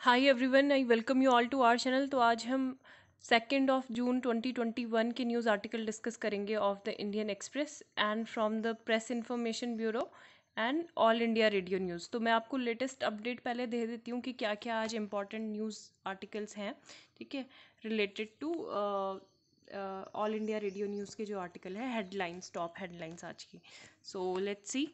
Hi everyone I welcome you all to our channel तो आज हम सेकेंड ऑफ जून 2021 के न्यूज़ आर्टिकल डिस्कस करेंगे of the Indian Express and from the Press Information Bureau and All India Radio News तो मैं आपको latest update पहले दे देती हूँ कि क्या क्या आज इम्पॉर्टेंट न्यूज़ आर्टिकल्स हैं ठीक है related to All India Radio News के जो आर्टिकल है हेडलाइंस टॉप हेडलाइंस आज की so let's see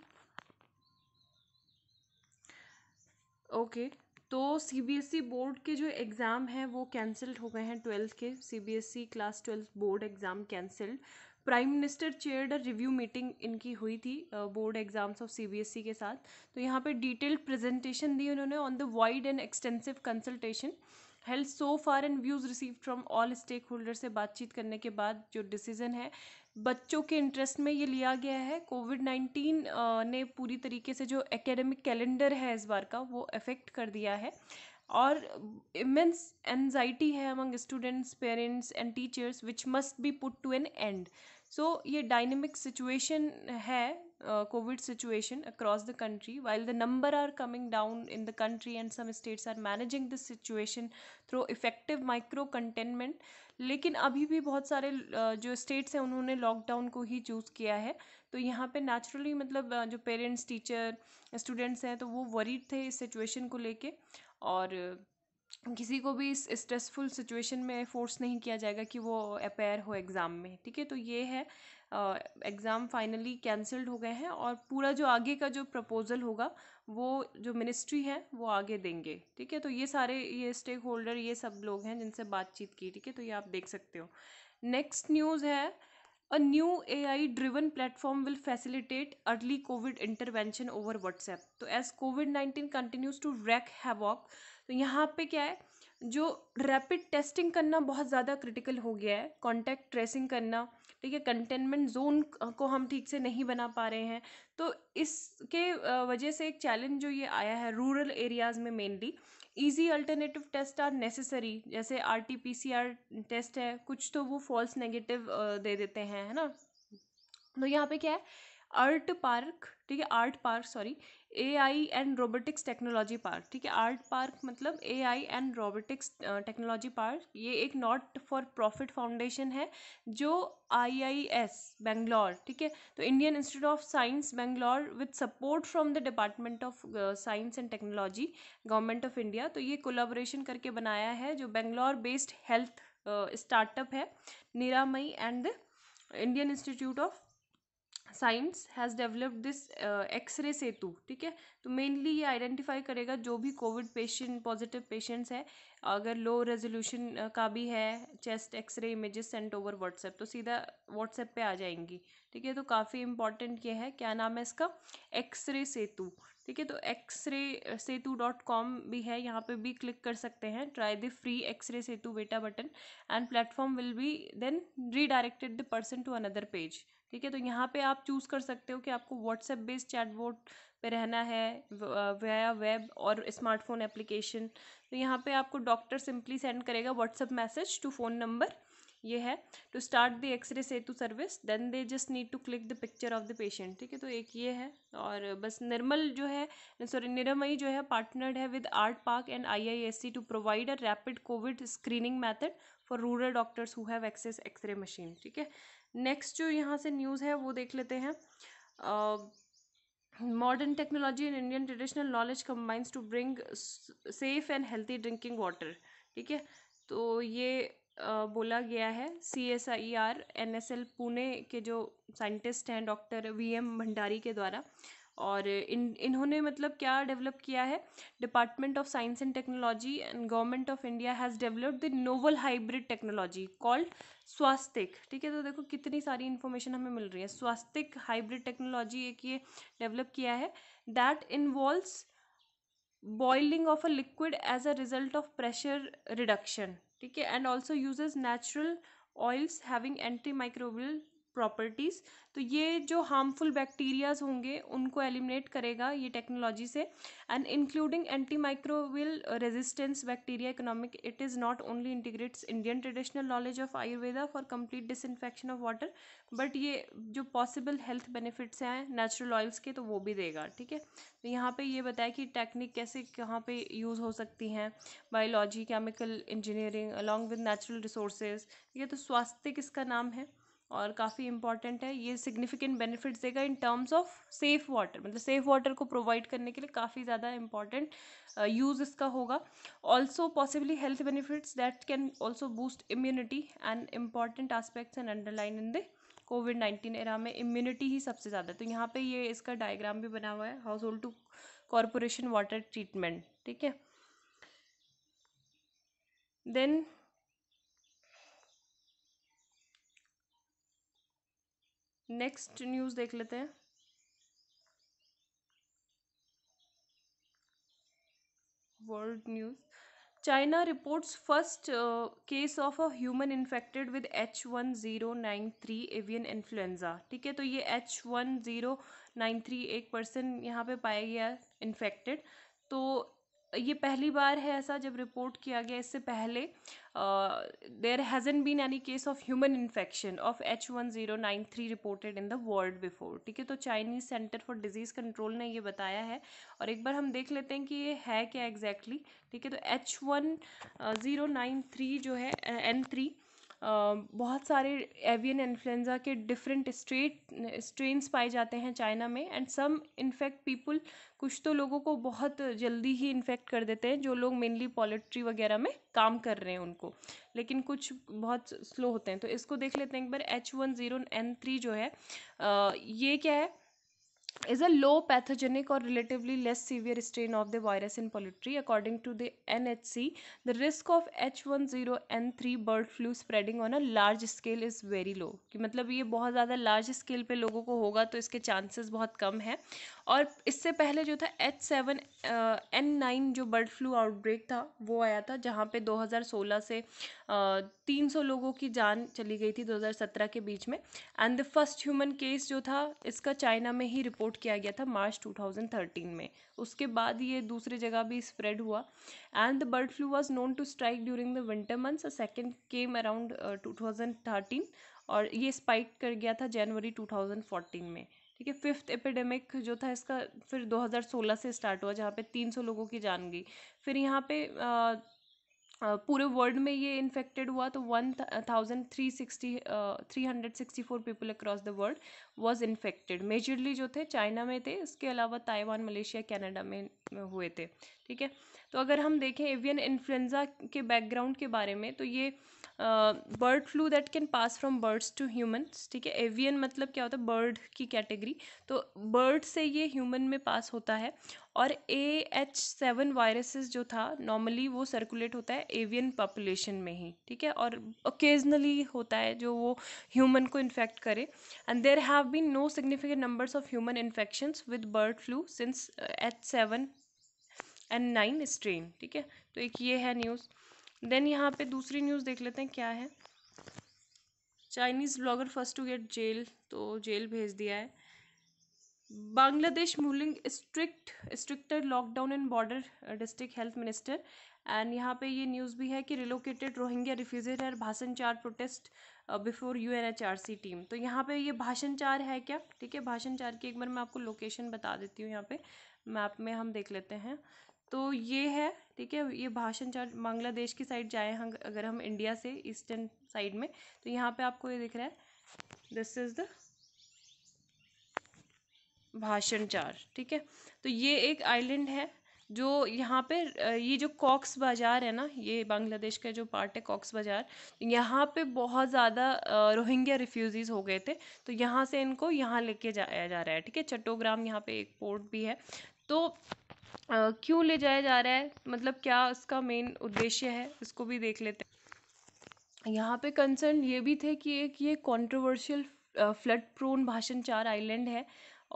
okay okay. तो सीबीएसई बोर्ड e के जो एग्ज़ाम हैं वो कैंसल्ड हो गए हैं ट्वेल्थ के CBSE class twelfth board exam cancelled prime minister chaired review meeting इनकी हुई थी बोर्ड एग्जाम्स ऑफ सीबीएसई के साथ तो यहाँ पे डिटेल्ड प्रेजेंटेशन दी उन्होंने on the wide and extensive consultation held so far and views receive from all stakeholder से बातचीत करने के बाद जो डिसीज़न है बच्चों के इंटरेस्ट में ये लिया गया है कोविड नाइन्टीन ने पूरी तरीके से जो एकेडमिक कैलेंडर है इस बार का वो अफेक्ट कर दिया है और इमेंस एनजाइटी है among students parents and teachers which must be put to an end so ये डायनेमिक सिचुएशन है covid situation across the country while the number are coming down in the country and some states are managing this situation through effective micro containment लेकिन अभी भी बहुत सारे uh, जो states हैं उन्होंने लॉकडाउन को ही चूज़ किया है तो यहाँ पे नेचुरली मतलब uh, जो पेरेंट्स टीचर स्टूडेंट्स हैं तो वो वरीड थे इस सिचुएशन को लेके और uh, किसी को भी इस स्ट्रेसफुल सिचुएशन में फोर्स नहीं किया जाएगा कि वो अपेयर हो एग्ज़ाम में ठीक है तो ये है एग्ज़ाम फाइनली कैंसल्ड हो गए हैं और पूरा जो आगे का जो प्रपोज़ल होगा वो जो मिनिस्ट्री है वो आगे देंगे ठीक है तो ये सारे ये स्टेक होल्डर ये सब लोग हैं जिनसे बातचीत की ठीक है तो ये आप देख सकते हो नेक्स्ट न्यूज़ है a new A I driven platform will facilitate early covid intervention over WhatsApp तो covid nineteen continues to wreak havoc तो यहाँ पे क्या है जो रैपिड टेस्टिंग करना बहुत ज़्यादा क्रिटिकल हो गया है कॉन्टैक्ट ट्रेसिंग करना ठीक है कंटेनमेंट जोन को हम ठीक से नहीं बना पा रहे हैं तो इसके वजह से एक चैलेंज जो ये आया है रूरल एरियाज़ में mainly easy alternative test are necessary जैसे R T P C R test है कुछ तो वो फॉल्स नेगेटिव दे देते हैं है ना तो यहाँ पे क्या है आर्ट पार्क ठीक है art park sorry A I and robotics technology park ठीक है आर्ट पार्क मतलब A I and robotics technology park ये एक नॉट फॉर प्रॉफिट फाउंडेशन है जो आई आई एस बेंगलोर ठीक है तो Indian Institute of Science Bangalore with support from the Department of science and Technology Government of India तो ये कोलाबोरेशन करके बनाया है जो बेंगलोर बेस्ड हेल्थ स्टार्टअप है Niramai and Indian Institute of Science has developed this xray Setu ठीक है तो मेनली ये आइडेंटिफाई करेगा जो भी कोविड पेशेंट पॉजिटिव पेशेंट्स है अगर लो रेजोल्यूशन uh, का भी है chest xray images sent over WhatsApp तो सीधा व्हाट्सएप पे आ जाएंगी ठीक है तो काफ़ी इंपॉर्टेंट ये है क्या नाम है इसका एक्सरे सेतु ठीक है तो xray uh, Setu dot com भी है यहाँ पे भी क्लिक कर सकते हैं try the free xray Setu beta button and platform will be then redirected the person to another page ठीक है तो यहाँ पे आप चूज़ कर सकते हो कि आपको व्हाट्सएप बेस्ड चैटबोट पे रहना है वाया वेब और स्मार्टफोन एप्लीकेशन तो यहाँ पे आपको डॉक्टर सिंपली सेंड करेगा WhatsApp message to phone number ये है to start the xray Setu service then they just need to click the picture of the patient ठीक है तो एक ये है और बस निर्मल जो है सॉरी निरमई जो है पार्टनर्ड है with art park and I I S C to provide a rapid covid screening method for rural doctors who have access xray machine ठीक है नेक्स्ट जो यहाँ से न्यूज़ है वो देख लेते हैं modern technology and Indian traditional knowledge combines to bring safe and healthy drinking water ठीक है तो ये Uh, बोला गया है C S I R N S L Pune के जो साइंटिस्ट हैं डॉक्टर वी एम भंडारी के द्वारा और इन इन्होंने मतलब क्या डेवलप किया है department of science and Technology and Government of India has developed the novel hybrid technology called Swastik ठीक है तो देखो कितनी सारी इन्फॉर्मेशन हमें मिल रही है स्वास्तिक हाइब्रिड टेक्नोलॉजी एक ये डेवलप किया है that involves boiling of a liquid as a result of pressure reduction ठीक है and also uses natural oils having anti microbial properties तो ये जो हार्मफुल बैक्टीरियाज होंगे उनको एलिमिनेट करेगा ये टेक्नोलॉजी से and including anti microbial resistance bacteria economic it is not only integrates Indian traditional knowledge of Ayurveda for complete infection of water but ये जो पॉसिबल हेल्थ बेनिफिट्स हैं नेचुरल ऑयल्स के तो वो भी देगा ठीक है तो यहाँ पर ये बताया कि टेक्निक कैसे कहाँ पर यूज़ हो सकती हैं biology chemical engineering along with natural resources ये तो स्वास्थ्य किसका नाम है और काफ़ी इंपॉर्टेंट है ये सिग्निफिकेंट बेनिफिट्स देगा in terms of safe water मतलब सेफ़ वाटर को प्रोवाइड करने के लिए काफ़ी ज़्यादा इंपॉर्टेंट यूज़ uh, इसका होगा also possibly health benefits that can also boost immunity and important aspects and underline in the COVID nineteen era में इम्यूनिटी ही सबसे ज़्यादा तो यहाँ पे ये इसका डायग्राम भी बना हुआ है household to corporation water treatment ठीक है देन नेक्स्ट न्यूज़ देख लेते हैं world news China reports first case of a human infected with H one zero nine three avian influenza ठीक है तो ये H one zero nine three एक पर्सन यहाँ पे पाया गया इन्फेक्टेड तो ये पहली बार है ऐसा जब रिपोर्ट किया गया इससे पहले there hasn't been any case of human infection of H one zero nine three reported in the world before ठीक है तो Chinese centre for disease control ने ये बताया है और एक बार हम देख लेते हैं कि ये है क्या एग्जैक्टली exactly, ठीक है तो H one zero nine three जो है एन थ्री बहुत सारे एवियन इन्फ्लुएंजा के डिफरेंट स्ट्रेट स्ट्रेन्स पाए जाते हैं चाइना में एंड सम इन्फेक्ट पीपुल कुछ तो लोगों को बहुत जल्दी ही इन्फेक्ट कर देते हैं जो लोग मेनली पोल्ट्री वगैरह में काम कर रहे हैं उनको लेकिन कुछ बहुत स्लो होते हैं तो इसको देख लेते हैं एक बार H one zero N three जो है ये क्या है is a low pathogenic or relatively less severe strain of the virus in poultry. According to the NHC, the risk of H10N3 bird flu spreading on a large scale is very low. कि मतलब ये बहुत ज़्यादा large scale पे लोगों को होगा तो इसके chances बहुत कम हैं और इससे पहले जो था H7N9 जो बर्ड फ्लू आउटब्रेक था वो आया था जहाँ पे 2016 से तीन सौ लोगों की जान चली गई थी दो हज़ार सत्रह के बीच में and the first human case जो था इसका चाइना में ही रिपोर्ट किया गया था मार्च टू थाउजेंड थर्टीन में उसके बाद ये दूसरे जगह भी स्प्रेड हुआ and the bird flu was known to strike during the winter months second came around two thousand thirteen और ये स्पाइक कर गया था जनवरी टू थाउजेंड फोर्टीन में ठीक है फिफ्थ एपिडेमिक जो था इसका फिर 2016 से स्टार्ट हुआ जहाँ पे 300 लोगों की जान गई फिर यहाँ पे पूरे वर्ल्ड में ये इन्फेक्टेड हुआ तो one thousand three sixty three hundred sixty four people across the world was infected majorly जो थे चाइना में थे इसके अलावा ताइवान मलेशिया कैनेडा में हुए थे ठीक है तो अगर हम देखें एवियन इन्फ्लुएंजा के बैकग्राउंड के बारे में तो ये bird flu that can pass from birds to humans ठीक है एवियन मतलब क्या होता है बर्ड की कैटेगरी तो बर्ड से ये ह्यूमन में पास होता है और ए एच सेवन वायरसेस जो था नॉर्मली वो सर्कुलेट होता है एवियन पॉपुलेशन में ही ठीक है और ओकेजनली होता है जो वो ह्यूमन को इन्फेक्ट करे and there have been no significant numbers of human infections with bird flu since H seven and nine strain ठीक है तो एक ये है न्यूज़ देन यहाँ पे दूसरी न्यूज़ देख लेते हैं क्या है Chinese blogger first to get jail तो जेल भेज दिया है Bangladesh mulling strict stricter lockdown in border district health minister and यहाँ पे ये न्यूज़ भी है कि रिलोकेटेड रोहिंग्या रिफ्यूजी है Bhasan Char protest before U N H R C team तो यहाँ पे ये भाषण चार है क्या ठीक है भाषण चार की एक बार मैं आपको लोकेशन बता देती हूँ यहाँ पे मैप में हम देख लेते हैं तो ये है ठीक है ये भाषण चार्ट बांग्लादेश की साइड जाए हम अगर हम इंडिया से ईस्टर्न साइड में तो यहाँ पे आपको ये दिख रहा है दिस इज़ द भाषण चार ठीक है तो ये एक आइलैंड है जो यहाँ पे ये जो कॉक्स बाज़ार है ना ये बांग्लादेश का जो पार्ट है कॉक्स बाज़ार यहाँ पे बहुत ज़्यादा रोहिंग्या रिफ्यूज़ीज़ हो गए थे तो यहाँ से इनको यहाँ लेके जाया जा रहा है ठीक है चट्टोग्राम यहाँ पे एक पोर्ट भी है तो क्यों ले जाया जा रहा है मतलब क्या उसका मेन उद्देश्य है इसको भी देख लेते हैं यहाँ पे कंसर्न ये भी थे कि एक ये कंट्रोवर्शियल फ्लड प्रोन भाषण चार आइलैंड है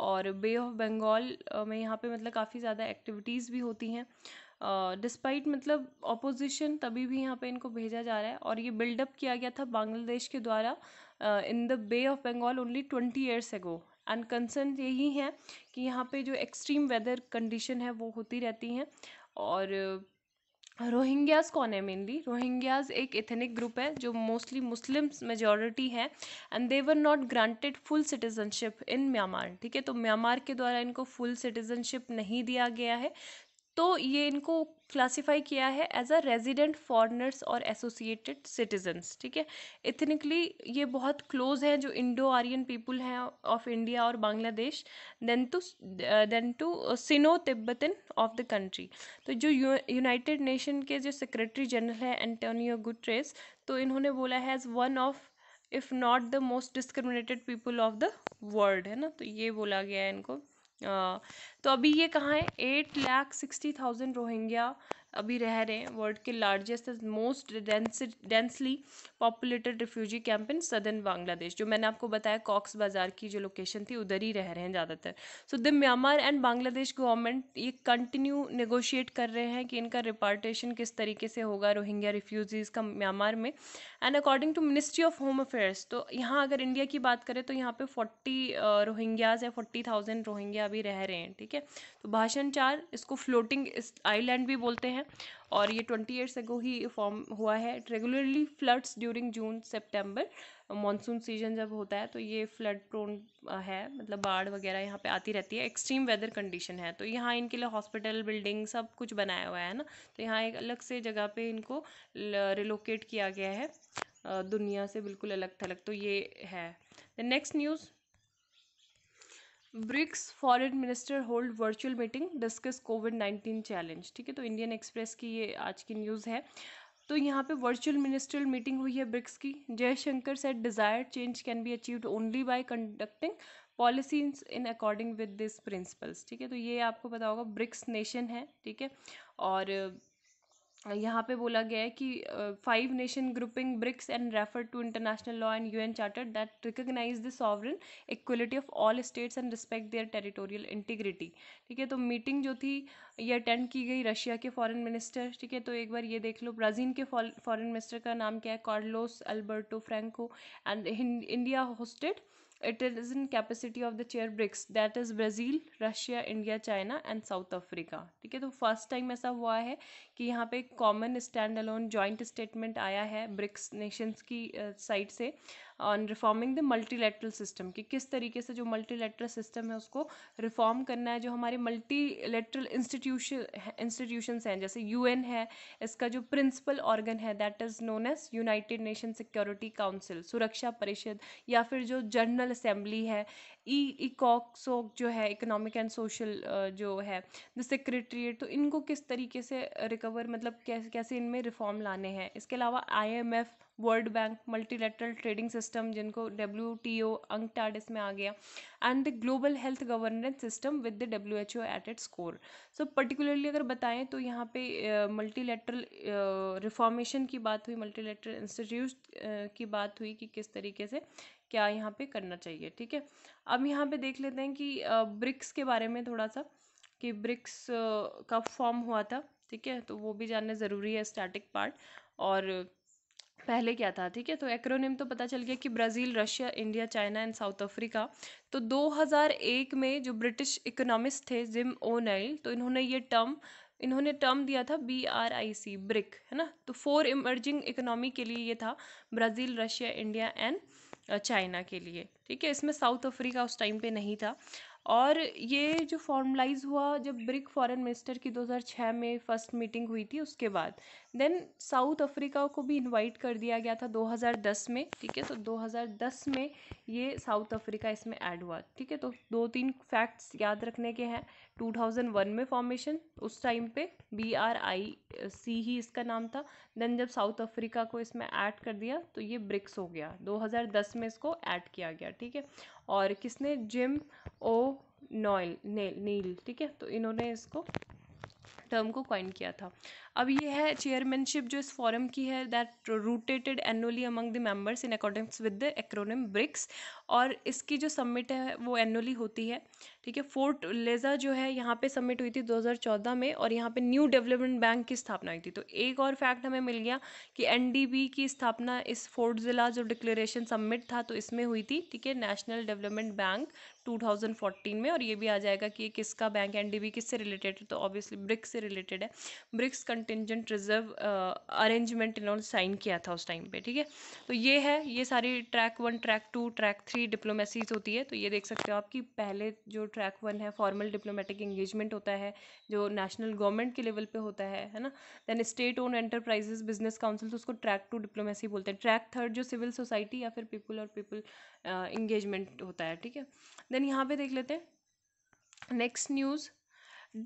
और बे ऑफ बंगाल में यहाँ पे मतलब काफ़ी ज़्यादा एक्टिविटीज़ भी होती हैं डिस्पाइट uh, मतलब ऑपोजिशन तभी भी यहाँ पे इनको भेजा जा रहा है और ये बिल्डअप किया गया था बांग्लादेश के द्वारा in the Bay of Bengal only twenty years ago and concern यही है कि यहाँ पे जो एक्सट्रीम वेदर कंडीशन है वो होती रहती हैं और रोहिंग्याज़ कौन है मेनली रोहिंग्याज़ एक एथनिक ग्रुप है जो मोस्टली मुस्लिम्स मेजॉरिटी है and they were not granted full citizenship in Myanmar ठीक है तो म्यांमार के द्वारा इनको फुल सिटीजनशिप नहीं दिया गया है तो ये इनको क्लासिफाई किया है एज अ रेजिडेंट फॉरनर्स और एसोसिएटेड सिटीजन्स ठीक है इथनिकली ये बहुत क्लोज हैं जो इंडो आर्यन पीपल हैं ऑफ इंडिया और Bangladesh then to then to Sino Tibetan of the country तो जो यूनाइटेड नेशन के जो सेक्रेटरी जनरल है एंटोनियो गुट्रेस तो इन्होंने बोला है as one of if not the most discriminated people of the world है ना तो ये बोला गया है इनको तो अभी ये कहाँ है eight lakh sixty thousand Rohingya अभी रह रहे हैं वर्ल्ड के largest most densely populated refugee camp in southern Bangladesh जो मैंने आपको बताया कॉक्स बाज़ार की जो लोकेशन थी उधर ही रह रहे हैं ज़्यादातर so the Myanmar and Bangladesh government ये कंटिन्यू नेगोशिएट कर रहे हैं कि इनका रिपार्टेशन किस तरीके से होगा रोहिंग्या रिफ्यूजीज़ का म्यांमार में and according to Ministry of Home Affairs तो यहाँ अगर इंडिया की बात करें तो यहाँ पे फोर्टी रोहिंग्याज uh, या फोर्टी थाउजेंड रोहिंग्या अभी रह रहे हैं ठीक है तो भाषण चार इसको फ्लोटिंग आइलैंड भी बोलते हैं और ये ट्वेंटी ईयर्स एगो ही फॉर्म हुआ है regularly floods during June September monsoon season जब होता है तो ये फ्लड प्रोन है मतलब बाढ़ वगैरह यहाँ पे आती रहती है एक्सट्रीम वेदर कंडीशन है तो यहाँ इनके लिए हॉस्पिटल बिल्डिंग सब कुछ बनाया हुआ है ना तो यहाँ एक अलग से जगह पे इनको रिलोकेट किया गया है दुनिया से बिल्कुल अलग थलग तो ये है the next news BRICS foreign minister hold virtual meeting discuss COVID nineteen challenge ठीक है तो इंडियन एक्सप्रेस की ये आज की न्यूज़ है तो यहाँ पे वर्चुअल मिनिस्ट्रियल मीटिंग हुई है ब्रिक्स की Jaishankar set desire change can be achieved only by conducting policies in according with this principles ठीक है तो ये आपको पता होगा ब्रिक्स नेशन है ठीक है और यहाँ पे बोला गया है कि five nation grouping BRICS and refer to international law and UN charter that recognize the sovereign equality of all states and respect their territorial integrity ठीक है तो मीटिंग जो थी ये अटेंड की गई रशिया के फॉरेन मिनिस्टर ठीक है तो एक बार ये देख लो ब्राज़ील के फॉरेन मिनिस्टर का नाम क्या है Carlos Alberto Franco and India hosted it is in capacity of the chair BRICS that is Brazil Russia India China and South Africa ठीक है तो फर्स्ट टाइम ऐसा हुआ है कि यहाँ पे common stand alone joint statement आया है ब्रिक्स नेशंस की साइड से on reforming the multilateral system कि किस तरीके से जो मल्टीलेटरल सिस्टम है उसको रिफॉर्म करना है जो हमारे मल्टीलेटरल इंस्टीट्यूशन इंस्टीट्यूशंस हैं जैसे यूएन है इसका जो प्रिंसिपल ऑर्गन है that is known as United Nation Security Council सुरक्षा परिषद या फिर जो जनरल असेंबली है ई e, इकॉक्सोक e जो है इकोनॉमिक एंड सोशल जो है द सेक्रेटरीट तो इनको किस तरीके से रिकवर मतलब कैसे कैसे इनमें रिफॉर्म लाने हैं इसके अलावा एफ़ World Bank multilateral trading system जिनको डब्ल्यू टी ओ अंकटाड इसमें आ गया and the global health governance system with the W H O at its core so particularly अगर बताएं तो यहाँ पे मल्टीलेटरल uh, रिफॉर्मेशन uh, की बात हुई मल्टीलेटरल इंस्टीट्यूट uh, की बात हुई कि किस तरीके से क्या यहाँ पे करना चाहिए ठीक है अब यहाँ पे देख लेते हैं कि ब्रिक्स के बारे में थोड़ा सा कि ब्रिक्स कब फॉर्म हुआ था ठीक है तो वो भी जानना ज़रूरी है स्टैटिक पार्ट और पहले क्या था ठीक है तो एक्रोनिम तो पता चल गया कि Brazil Russia India China and South Africa तो 2001 में जो ब्रिटिश इकोनॉमिस्ट थे जिम ओ नाइल तो इन्होंने ये टर्म इन्होंने टर्म दिया था B R I C BRIC है ना तो फोर इमर्जिंग इकोनॉमी के लिए ये था Brazil Russia India and China के लिए ठीक है इसमें साउथ अफ्रीका उस टाइम पे नहीं था और ये जो फॉर्मलाइज हुआ जब ब्रिक फॉरेन मिनिस्टर की 2006 में फर्स्ट मीटिंग हुई थी उसके बाद देन साउथ अफ्रीका को भी इनवाइट कर दिया गया था 2010 में ठीक है तो 2010 में ये साउथ अफ्रीका इसमें ऐड हुआ ठीक है तो दो तीन फैक्ट्स याद रखने के हैं 2001 में फॉर्मेशन उस टाइम पे बी आर आई सी ही इसका नाम था देन जब साउथ अफ्रीका को इसमें ऐड कर दिया तो ये ब्रिक्स हो गया 2010 में इसको ऐड किया गया ठीक है और किसने Jim O'Neill Nell Neil ठीक है तो इन्होंने इसको टर्म को क्वाइन किया था अब ये है चेयरमैनशिप जो इस फॉरम की है that rotated annually among the members in accordings with the acronym BRICS और इसकी जो सबमिट है वो एनुअली होती है ठीक है फोर्ट लेज़ा जो है यहाँ पे सबमिट हुई थी 2014 में और यहाँ पे न्यू डेवलपमेंट बैंक की स्थापना हुई थी तो एक और फैक्ट हमें मिल गया कि एनडीबी की स्थापना इस फोर्ट ज़िला जो डिक्लेरेशन सबमिट था तो इसमें हुई थी ठीक है नेशनल डेवलपमेंट बैंक 2014 में और ये भी आ जाएगा कि ये किसका बैंक एन डी किससे रिलेटेड है तो ऑब्वियसली ब्रिक्स से रिलेटेड है ब्रिक्स कंटिजेंट रिजर्व अरेंजमेंट इन्होंने साइन किया था उस टाइम पे ठीक है तो ये है ये सारी track one track two track three three diplomacies होती है तो ये देख सकते हो कि पहले जो ट्रैक वन है फॉर्मल डिप्लोमेटिक इंगेजमेंट होता है जो नेशनल गवर्नमेंट के लेवल पे होता है है ना then state owned enterprises business council तो उसको ट्रैक टू डिप्लोमेसी बोलते हैं ट्रैक थर्ड जो सिविल सोसाइटी या फिर पीपल और पीपल इंगेजमेंट होता है ठीक है देन यहाँ पर देख लेते हैं नेक्स्ट न्यूज़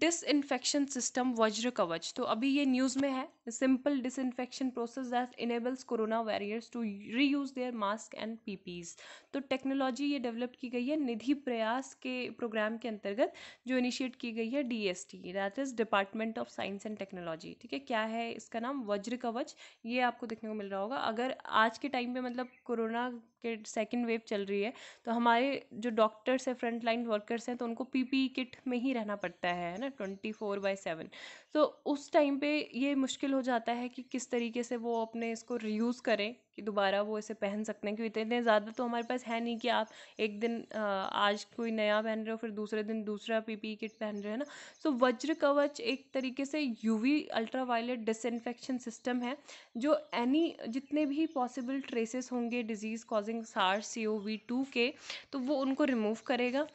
डिसइनफेक्शन सिस्टम वज्र कवच तो अभी ये न्यूज़ में है a simple disinfection process that enables corona warriors to reuse their mask and PPs तो टेक्नोलॉजी ये डेवलप की गई है निधि प्रयास के प्रोग्राम के अंतर्गत जो इनिशिएट की गई है DST that is department of science and technology ठीक है क्या है इसका नाम वज्र कवच ये आपको देखने को मिल रहा होगा अगर आज के टाइम पे मतलब कोरोना के सेकेंड वेव चल रही है तो हमारे जो डॉक्टर्स हैं फ्रंट लाइन वर्कर्स हैं तो उनको पीपी किट e में ही रहना पड़ता है ना ट्वेंटी फोर बाई सेवन तो उस टाइम पे ये मुश्किल मुश्किल हो जाता है कि किस तरीके से वो अपने इसको रीयूज़ करें कि दोबारा वो इसे पहन सकते हैं क्योंकि इतने ज़्यादा तो हमारे पास है नहीं कि आप एक दिन आज कोई नया पहन रहे हो फिर दूसरे दिन दूसरा पी पी किट पहन रहे हो ना सो वज्र कवच एक तरीके से U V ultra violet disinfection system है जो एनी जितने भी पॉसिबल ट्रेसेस होंगे disease causing SARS C O V to के तो वो उनको रिमूव करेगा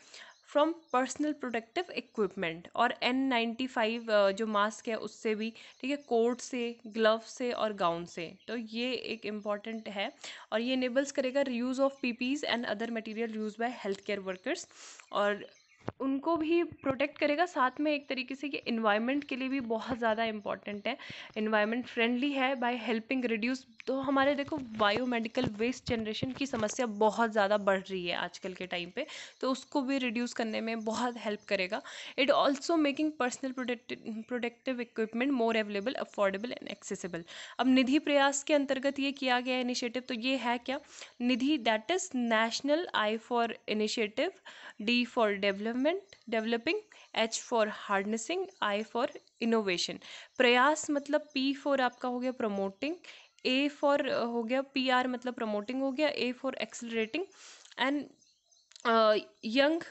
फ्रॉम पर्सनल प्रोटेक्टिव इक्विपमेंट और एन नाइन्टी फाइव जो मास्क है उससे भी ठीक है कोट से ग्लव से और गाउन से तो ये एक इम्पॉर्टेंट है और ये इनेबल्स करेगा use of PPEs and other material use by health care workers और उनको भी प्रोटेक्ट करेगा साथ में एक तरीके से ये इन्वायरमेंट के लिए भी बहुत ज़्यादा इम्पॉर्टेंट है इन्वायरमेंट फ्रेंडली है बाय हेल्पिंग रिड्यूस तो हमारे देखो बायोमेडिकल वेस्ट जनरेशन की समस्या बहुत ज़्यादा बढ़ रही है आजकल के टाइम पे तो उसको भी रिड्यूस करने में बहुत हेल्प करेगा it also making personal protective equipment more available affordable and accessible अब निधि प्रयास के अंतर्गत ये किया गया इनिशिएटिव तो ये है क्या Nidhi that is national I for initiative D for develop development developing H for harnessing I for innovation Prayas मतलब पी फॉर आपका हो गया प्रमोटिंग ए फॉर हो गया पी आर मतलब प्रमोटिंग हो गया A for accelerating and young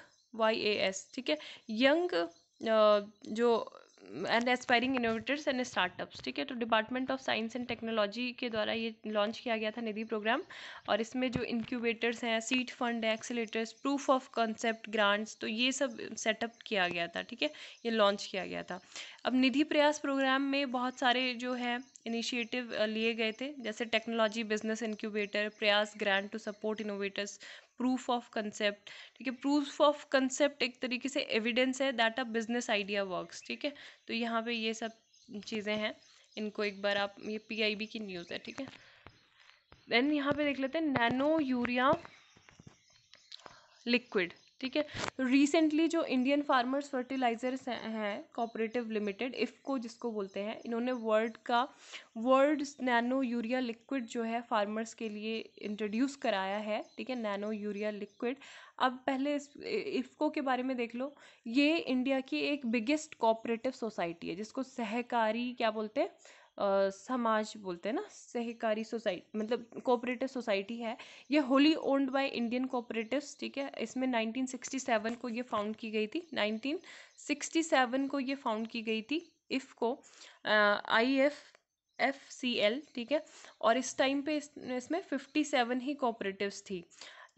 Y A S ठीक है यंग uh, जो and aspiring innovators and startups ठीक है तो department of science and technology के द्वारा ये लॉन्च किया गया था निधि प्रोग्राम और इसमें जो इंक्यूबेटर्स हैं सीट फंड है एक्सीटर्स प्रूफ ऑफ कॉन्सेप्ट ग्रांट्स तो ये सब सेटअप किया गया था ठीक है ये लॉन्च किया गया था अब निधि प्रयास प्रोग्राम में बहुत सारे जो है इनिशिएटिव लिए गए थे जैसे technology business incubator Prayas grant to support innovators proof of concept ठीक है प्रूफ ऑफ कंसेप्ट एक तरीके से एविडेंस है that a business idea works ठीक है तो यहाँ पे ये सब चीज़ें हैं इनको एक बार आप ये पीआईबी की न्यूज़ है ठीक है देन यहाँ पे देख लेते हैं नैनो यूरिया लिक्विड ठीक है रिसेंटली जो इंडियन फार्मर्स फर्टिलाइजर्स हैं कॉपरेटिव लिमिटेड इफ़को जिसको बोलते हैं इन्होंने वर्ल्ड का वर्ल्ड नैनो यूरिया लिक्विड जो है फार्मर्स के लिए इंट्रोड्यूस कराया है ठीक है नैनो यूरिया लिक्विड अब पहले इस इफ़को के बारे में देख लो ये इंडिया की एक बिगेस्ट कॉपरेटिव सोसाइटी है जिसको सहकारी क्या बोलते हैं समाज बोलते हैं ना सहकारी सोसाइटी मतलब कोऑपरेटिव सोसाइटी है ये wholly owned by Indian cooperative ठीक है इसमें 1967 को ये फाउंड की गई थी 1967 को ये फाउंड की गई थी IFFCO I F F C L ठीक है और इस टाइम पे इस, इसमें फिफ्टी सेवन ही कोऑपरेटिव्स थी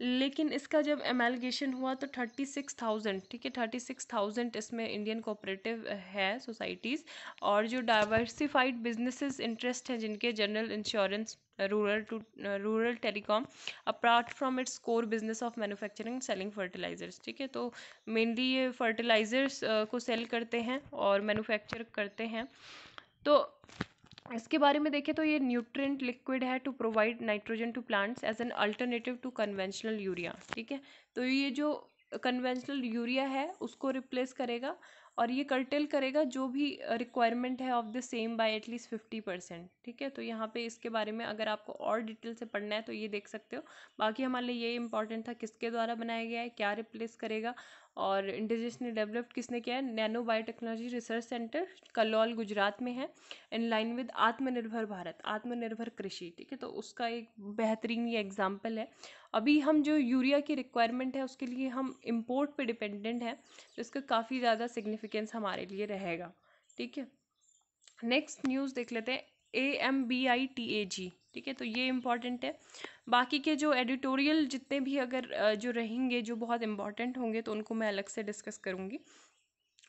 लेकिन इसका जब एमेलगेशन हुआ तो थर्टी सिक्स थाउजेंड ठीक है थर्टी सिक्स थाउजेंड इसमें इंडियन कोऑपरेटिव है सोसाइटीज़ और जो डाइवर्सिफाइड बिजनेसेस इंटरेस्ट हैं जिनके general insurance rural to rural telecom apart from its core business of manufacturing selling fertilisers ठीक है तो मेनली ये फर्टिलाइजर्स को सेल करते हैं और मैनुफैक्चर करते हैं तो इसके बारे में देखें तो ये न्यूट्रेंट लिक्विड है to provide nitrogen to plants as an alternative to conventional urea ठीक है तो ये जो कन्वेंशनल यूरिया है उसको रिप्लेस करेगा और ये कर्टेल करेगा जो भी रिक्वायरमेंट है of the same by at least fifty percent ठीक है तो यहाँ पे इसके बारे में अगर आपको और डिटेल से पढ़ना है तो ये देख सकते हो बाकी हमारे लिए ये इंपॉर्टेंट था किसके द्वारा बनाया गया है क्या रिप्लेस करेगा और ने डेवलप्ड किसने किया है nano biotechnology research centre Kalol Gujarat में है इन लाइन विद आत्मनिर्भर भारत आत्मनिर्भर कृषि ठीक है तो उसका एक बेहतरीन ये एग्जाम्पल है अभी हम जो यूरिया की रिक्वायरमेंट है उसके लिए हम इम्पोर्ट पे डिपेंडेंट हैं तो इसका काफ़ी ज़्यादा सिग्निफिकेंस हमारे लिए रहेगा ठीक है नेक्स्ट न्यूज़ देख लेते हैं A M B I T A G ठीक है तो ये इम्पॉर्टेंट है बाकी के जो एडिटोरियल जितने भी अगर जो रहेंगे जो बहुत इम्पॉर्टेंट होंगे तो उनको मैं अलग से डिस्कस करूँगी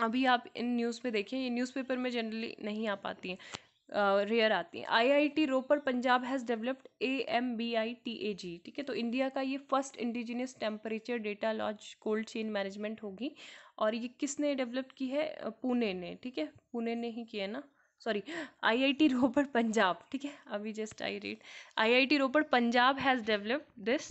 अभी आप इन न्यूज़ पे देखें ये न्यूज़पेपर में जनरली नहीं आ पाती हैं रेयर आती हैं IIT Ropar Punjab has developed A M B I T A G ठीक है तो इंडिया का ये first indigenous temperature data logs cold chain management होगी और ये किसने डेवलप की है पुणे ने ठीक है पुणे ने ही किया ना सॉरी आईआईटी रोपड़ पंजाब ठीक है अभी just I read IIT Ropar Punjab has developed this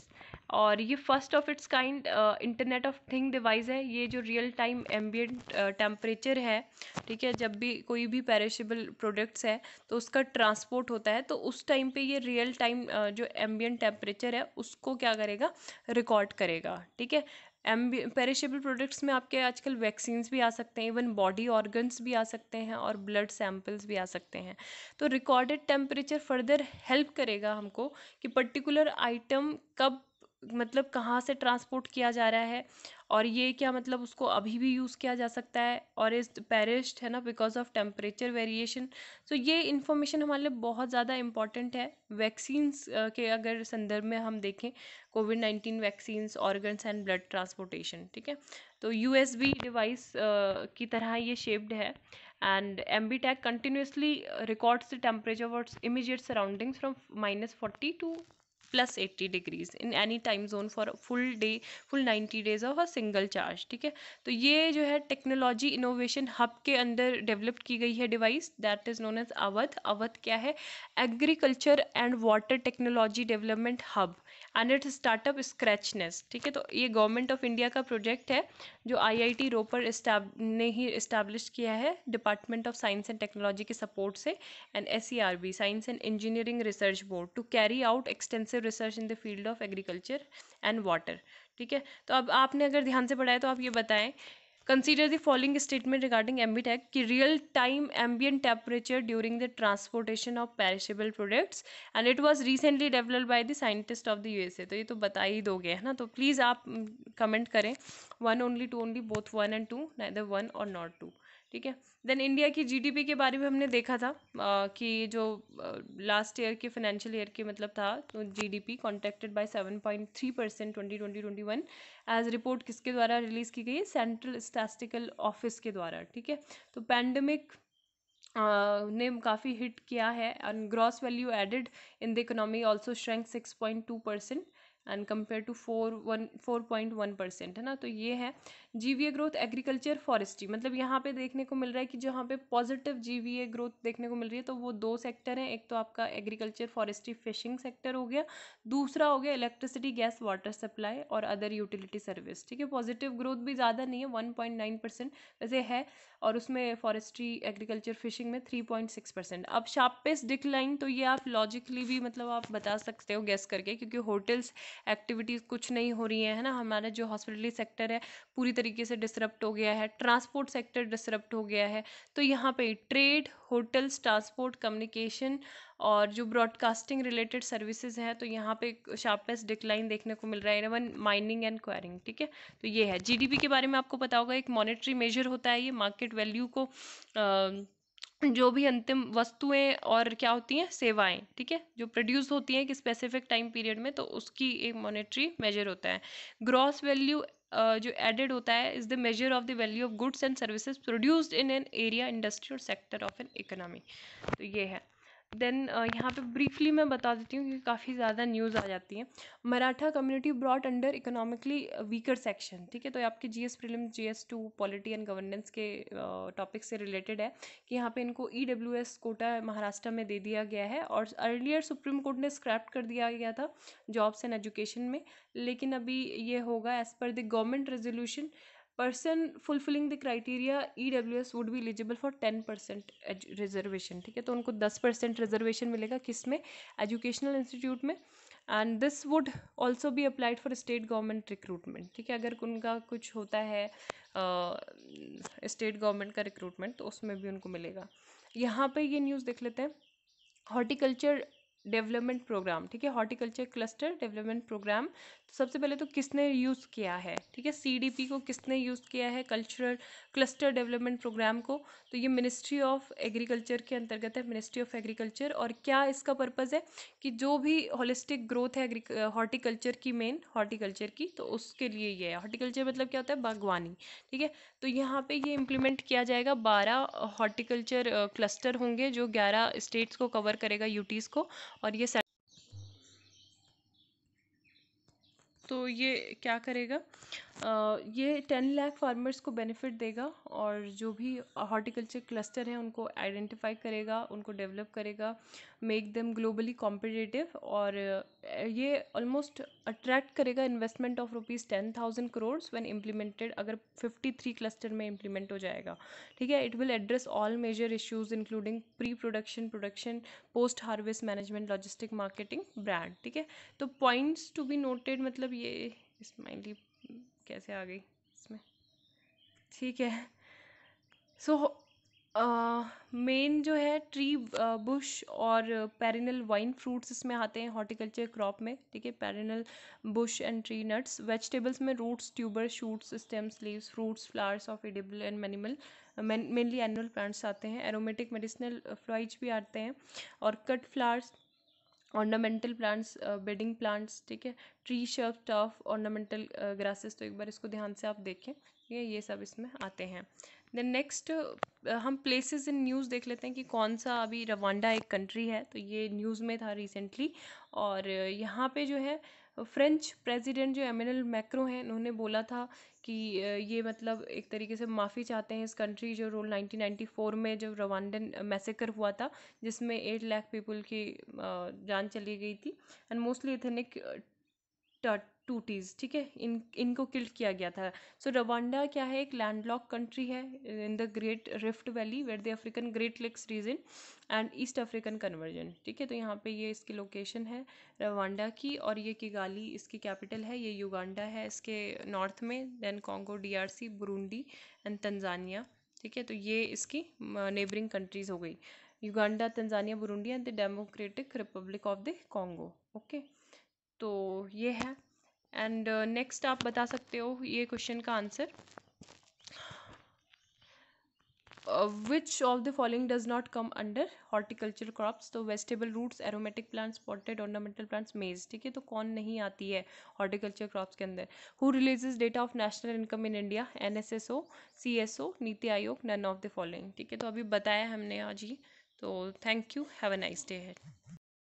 और ये first of its kind internet of thing device है ये जो रियल टाइम एम्बियट टेम्परेचर है ठीक है जब भी कोई भी पेरिशेबल प्रोडक्ट्स है तो उसका ट्रांसपोर्ट होता है तो उस टाइम पे ये रियल टाइम uh, जो एम्बियट टेम्परेचर है उसको क्या करेगा रिकॉर्ड करेगा ठीक है एम्बी पेरिशेबल प्रोडक्ट्स में आपके आजकल वैक्सीन्स भी आ सकते हैं इवन बॉडी ऑर्गन्स भी आ सकते हैं और ब्लड सैम्पल्स भी आ सकते हैं तो रिकॉर्डेड टेम्परेचर फर्दर हेल्प करेगा हमको कि पर्टिकुलर आइटम कब मतलब कहाँ से ट्रांसपोर्ट किया जा रहा है और ये क्या मतलब उसको अभी भी यूज़ किया जा सकता है और इस पेरिस्ट है ना because of temperature variation so ये इन्फॉर्मेशन हमारे लिए बहुत ज़्यादा इंपॉर्टेंट है वैक्सीन्स के अगर संदर्भ में हम देखें COVID nineteen vaccines organs and blood transportation ठीक है तो यू एस बी डिवाइस की तरह ये शेप्ड है and M B tag continuously records the temperature words immediate surroundings from minus forty to plus eighty degrees in any time zone for full day full ninety days of a single charge ठीक है तो ये जो है technology innovation hub के अंदर developed की गई है device that is known as Awadh Awadh क्या है agriculture and water technology development hub and it startup scratchness ठीक है तो ये गवर्नमेंट ऑफ इंडिया का प्रोजेक्ट है जो आईआईटी रोपर ने ही इस्टेब्लिश किया है department of science and technology के सपोर्ट से and as science and engineering research board to carry out extensive research in the field of agriculture and water ठीक है तो अब आपने अगर ध्यान से पढ़ाया तो आप ये बताएं consider the following statement regarding AmbiTag कि real time ambient temperature during the transportation of perishable products and it was recently developed by the scientist of the A तो ये तो बता ही दोगे है ना तो प्लीज़ आप कमेंट mm, करें one only two only both one and two neither one और नॉट टू ठीक है देन इंडिया की जीडीपी के बारे में हमने देखा था आ, कि जो लास्ट ईयर के फाइनेंशियल ईयर के मतलब था तो GDP contracted by three percent twenty twenty twenty one as report किसके द्वारा रिलीज़ की गई है सेंट्रल स्टैटिस्टिकल ऑफिस के द्वारा ठीक है तो पैंडमिक ने काफ़ी हिट किया है and gross value added in the economy also shrank six point two percent and compare to four one four point one percent है ना तो ये है जीवीए ग्रोथ एग्रीकल्चर फॉरेस्ट्री मतलब यहाँ पे देखने को मिल रहा है कि जहाँ पे पॉजिटिव जीवीए ग्रोथ देखने को मिल रही है तो वो दो सेक्टर हैं एक तो आपका एग्रीकल्चर फॉरेस्ट्री फिशिंग सेक्टर हो गया दूसरा हो गया इलेक्ट्रिसिटी गैस वाटर सप्लाई और अदर यूटिलिटी सर्विस ठीक है पॉजिटिव ग्रोथ भी ज़्यादा नहीं है वन पॉइंट नाइन परसेंट वैसे है और उसमें फॉरेस्ट्री एग्रीकल्चर फिशिंग में थ्री पॉइंट सिक्स परसेंट अब शार्पेस्ट डिक्लाइन तो ये आप लॉजिकली भी मतलब आप बता सकते हो गैस करके क्योंकि होटल्स एक्टिविटीज़ कुछ नहीं हो रही है ना हमारा जो हॉस्पिटली सेक्टर है पूरी तरीके से डिसरप्ट हो गया है ट्रांसपोर्ट सेक्टर डिसरप्ट हो गया है तो यहाँ पे ट्रेड होटल्स ट्रांसपोर्ट कम्युनिकेशन और जो ब्रॉडकास्टिंग रिलेटेड सर्विसेज हैं तो यहाँ पे शार्पेस्ट डिक्लाइन देखने को मिल रहा है इवन माइनिंग एंड क्वायरिंग ठीक है तो ये है जीडीपी के बारे में आपको पता होगा एक मॉनिटरी मेजर होता है ये मार्केट वैल्यू को आ, जो भी अंतिम वस्तुएं और क्या होती हैं सेवाएं ठीक है जो प्रोड्यूस होती हैं एक स्पेसिफिक टाइम पीरियड में तो उसकी एक मॉनेटरी मेजर होता है ग्रॉस वैल्यू जो एडेड होता है is the measure of the value of goods and services produced in an area industry और सेक्टर ऑफ एन इकोनॉमी तो ये है देन uh, यहाँ पे ब्रीफली मैं बता देती हूँ क्योंकि काफ़ी ज़्यादा न्यूज़ आ जाती है Maratha community brought under economically weaker section ठीक है तो आपके G S prelim G S two polity and governance के टॉपिक से रिलेटेड है कि यहाँ पे इनको E W S quota Maharashtra में दे दिया गया है और अर्लियर सुप्रीम कोर्ट ने स्क्रैप्ट कर दिया गया था जॉब्स एंड एजुकेशन में लेकिन अभी ये होगा as per the government resolution person fulfilling the criteria E W S would भी eligible for ten percent reservation ठीक है तो उनको दस परसेंट रिजर्वेशन मिलेगा किस में एजुकेशनल इंस्टीट्यूट में एंड दिस वुड ऑल्सो भी applied for state government recruitment ठीक है अगर उनका कुछ होता है स्टेट uh, गवर्नमेंट का रिक्रूटमेंट तो उसमें भी उनको मिलेगा यहाँ पर ये न्यूज़ देख लेते हैं हॉर्टिकल्चर डेवलपमेंट प्रोग्राम ठीक है हॉर्टिकल्चर क्लस्टर डेवलपमेंट प्रोग्राम तो सबसे पहले तो किसने यूज़ किया है ठीक है सीडीपी को किसने यूज़ किया है कल्चरल क्लस्टर डेवलपमेंट प्रोग्राम को तो ये मिनिस्ट्री ऑफ एग्रीकल्चर के अंतर्गत है मिनिस्ट्री ऑफ एग्रीकल्चर और क्या इसका पर्पज़ है कि जो भी होलिस्टिक ग्रोथ है हॉर्टिकल्चर की मेन हॉर्टिकल्चर की तो उसके लिए ये है हॉर्टिकल्चर मतलब क्या होता है बागवानी ठीक है तो यहाँ पर ये इम्प्लीमेंट किया जाएगा बारह हॉर्टिकल्चर क्लस्टर होंगे जो ग्यारह स्टेट्स को कवर करेगा यूटीज़ को और ये तो ये क्या करेगा आ, ये टेन लाख फार्मर्स को बेनिफिट देगा और जो भी हॉर्टिकल्चर क्लस्टर हैं उनको आइडेंटिफाई करेगा उनको डेवलप करेगा मेक देम ग्लोबली कॉम्पिटेटिव और ये ऑलमोस्ट अट्रैक्ट करेगा investment of rupees ten thousand crore when implemented अगर फिफ्टी थ्री क्लस्टर में इम्प्लीमेंट हो जाएगा ठीक है it will address all major issues including pre production production post harvest management logistic marketing brand ठीक है तो पॉइंट्स टू बी नोटेड मतलब ये स्माइली कैसे आ गई इसमें ठीक है सो मेन uh, जो है ट्री बुश uh, और पेरिनल वाइन फ्रूट्स इसमें आते हैं हॉर्टिकल्चर क्रॉप में ठीक है perennial bush and tree nuts vegetables में roots tuber shoots stems leaves fruits flowers of edible and minimal mainly annual plants आते हैं एरोमेटिक मेडिसिनल फ्लाइज भी आते हैं और cut flowers ornamental plants bedding plants ठीक है tree shrub turf ornamental grasses तो एक बार इसको ध्यान से आप देखें ठीक है ये सब इसमें आते हैं देन नेक्स्ट uh, हम प्लेसेस इन न्यूज़ देख लेते हैं कि कौन सा अभी रवांडा एक कंट्री है तो ये न्यूज़ में था रिसेंटली और uh, यहाँ पे जो है फ्रेंच प्रेसिडेंट जो एमिनल मैक्रो हैं उन्होंने बोला था कि ये मतलब एक तरीके से माफ़ी चाहते हैं इस कंट्री जो रोल 1994 में जब रवान्डन मैसेकर हुआ था जिसमें एट लाख पीपल की जान चली गई थी एंड मोस्टली इथेनिक टूटीज़ ठीक है इन इनको किल्ड किया गया था सो so, रवांडा क्या है एक लैंडलॉक कंट्री है in the great rift valley where the African great lakes region and east African convergence ठीक है तो यहाँ पे ये इसकी लोकेशन है रवांडा की और ये किगाली इसकी कैपिटल है ये युगांडा है इसके नॉर्थ में then Congo D C Burundi and Tanzania ठीक है तो ये इसकी नेबरिंग कंट्रीज़ हो गई Uganda Tanzania Burundi and the democratic republic of the Congo okay तो ये है एंड नेक्स्ट uh, आप बता सकते हो ये क्वेश्चन का answer which of the following does not come under horticulture crops तो vegetable roots aromatic plants potted ornamental plants maize ठीक है तो कौन नहीं आती है हॉर्टिकल्चर क्रॉप्स के अंदर who releases data of national income in India N S S O C S O NITI Aayog none of the following ठीक है तो अभी बताया हमने आज ही तो thank you have a nice day है